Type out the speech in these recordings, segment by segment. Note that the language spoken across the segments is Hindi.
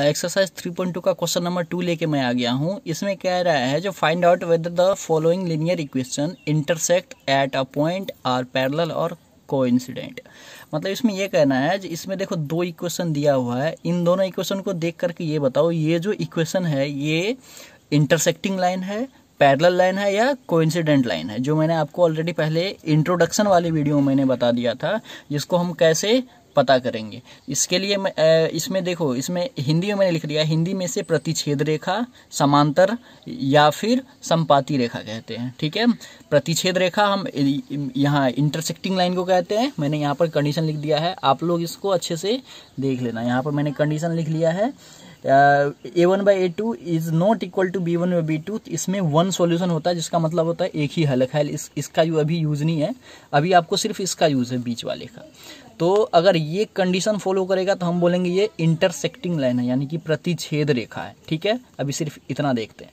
एक्सरसाइज थ्री पॉइंट टू का क्वेश्चन नंबर टू लेके मैं आ गया हूँ इसमें कह रहा है जो find out whether the following linear equation intersect at a point or parallel और कोइंसिडेंट मतलब इसमें यह कहना है इसमें देखो दो इक्वेशन दिया हुआ है इन दोनों इक्वेशन को देख करके ये बताओ ये जो इक्वेशन है ये इंटरसेक्टिंग लाइन है पैरेलल लाइन है या कोइंसिडेंट लाइन है जो मैंने आपको ऑलरेडी पहले इंट्रोडक्शन वाली वीडियो में मैंने बता दिया था जिसको हम कैसे पता करेंगे इसके लिए इसमें देखो इसमें हिंदी में मैंने लिख दिया हिंदी में से प्रतिच्छेद रेखा समांतर या फिर संपाती रेखा कहते हैं ठीक है प्रतिच्छेद रेखा हम यहाँ इंटरसेक्टिंग लाइन को कहते हैं मैंने यहाँ पर कंडीशन लिख दिया है आप लोग इसको अच्छे से देख लेना यहाँ पर मैंने कंडीशन लिख लिया है A one by A two is not equal to B one by B two इसमें वन सॉल्यूशन होता है जिसका मतलब होता है एक ही हल है इस, इसका अभी यूज नहीं है अभी आपको सिर्फ इसका यूज है बीच वाले का तो अगर ये कंडीशन फॉलो करेगा तो हम बोलेंगे ये इंटरसेक्टिंग लाइन है यानी कि प्रतिच्छेद रेखा है ठीक है अभी सिर्फ इतना देखते हैं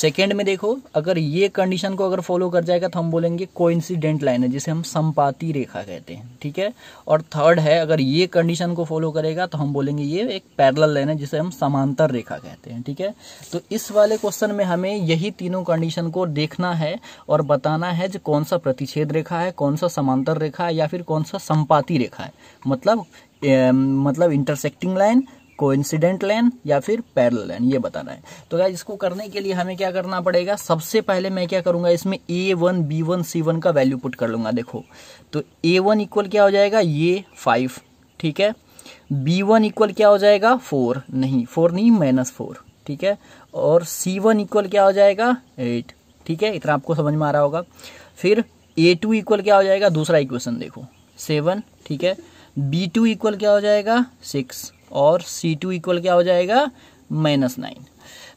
सेकेंड में देखो अगर ये कंडीशन को अगर फॉलो कर जाएगा तो हम बोलेंगे कोइंसिडेंट लाइन है जिसे हम संपाती रेखा कहते हैं ठीक है और थर्ड है अगर ये कंडीशन को फॉलो करेगा तो हम बोलेंगे ये एक पैरल लाइन है जिसे हम समांतर रेखा कहते हैं ठीक है तो इस वाले क्वेश्चन में हमें यही तीनों कंडीशन को देखना है और बताना है जो कौन सा प्रतिच्छेद रेखा है कौन सा समांतर रेखा है या फिर कौन सा संपाती रेखा है मतलब ए, मतलब इंटरसेक्टिंग लाइन कोइंसिडेंट लेन या फिर पैरल लेन ये बताना है तो क्या इसको करने के लिए हमें क्या करना पड़ेगा सबसे पहले मैं क्या करूंगा इसमें A one B one C one का वैल्यू पुट कर लूंगा देखो तो ए वन इक्वल क्या हो जाएगा ये फाइव ठीक है बी वन इक्वल क्या हो जाएगा फोर नहीं फोर नहीं माइनस फोर ठीक है और सी वन इक्वल क्या हो जाएगा एट ठीक है इतना आपको समझ में आ रहा होगा फिर ए टू इक्वल क्या हो जाएगा दूसरा इक्वेशन देखो सेवन ठीक है बी टू इक्वल क्या हो जाएगा सिक्स और सी टू इक्वल क्या हो जाएगा माइनस नाइन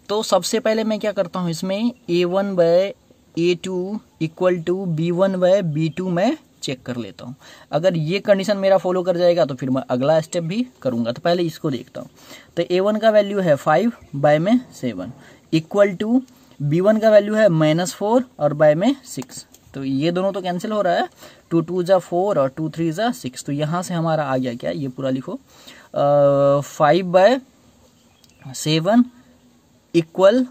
तो सबसे पहले मैं क्या करता हूँ इसमें A one by A two equal to B one by B two मैं चेक कर लेता हूँ अगर ये कंडीशन मेरा फॉलो कर जाएगा तो फिर मैं अगला स्टेप भी करूँगा तो पहले इसको देखता हूँ तो ए वन का वैल्यू है फाइव बाय में seven equal to B one का वैल्यू है माइनस फोर और बाय में सिक्स तो ये दोनों तो कैंसिल हो रहा है टू टू ज़ा फोर और टू थ्री ज़ा सिक्स तो यहाँ से हमारा आ गया क्या ये पूरा लिखो five by seven equal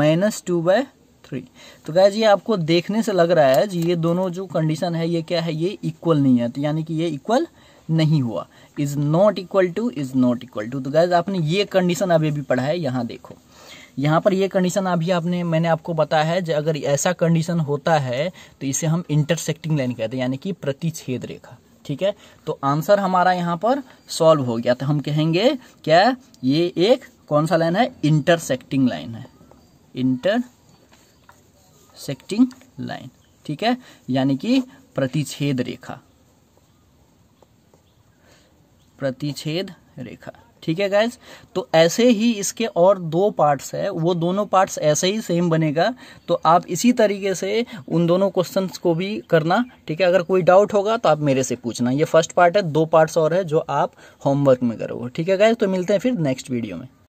minus two by three तो क्या ये आपको देखने से लग रहा है जी ये दोनों जो कंडीशन है ये क्या है ये इक्वल नहीं है तो यानी कि ये इक्वल नहीं हुआ is not equal to is not equal to तो गैज आपने ये कंडीशन अभी भी पढ़ा है यहाँ देखो यहाँ पर ये कंडीशन अभी आपने मैंने आपको बताया है अगर ऐसा कंडीशन होता है तो इसे हम इंटरसेक्टिंग लाइन कहते हैं यानी कि प्रतिच्छेद रेखा ठीक है तो आंसर हमारा यहाँ पर सॉल्व हो गया तो हम कहेंगे क्या ये एक कौन सा लाइन है इंटरसेक्टिंग लाइन है इंटरसेक्टिंग लाइन ठीक है यानी कि प्रतिच्छेद रेखा प्रतिच्छेद रेखा ठीक है गैस तो ऐसे ही इसके और दो पार्ट्स है वो दोनों पार्ट्स ऐसे ही सेम बनेगा तो आप इसी तरीके से उन दोनों क्वेश्चंस को भी करना ठीक है अगर कोई डाउट होगा तो आप मेरे से पूछना ये फर्स्ट पार्ट है दो पार्ट्स और है जो आप होमवर्क में करोगे ठीक है गैस तो मिलते हैं फिर नेक्स्ट वीडियो में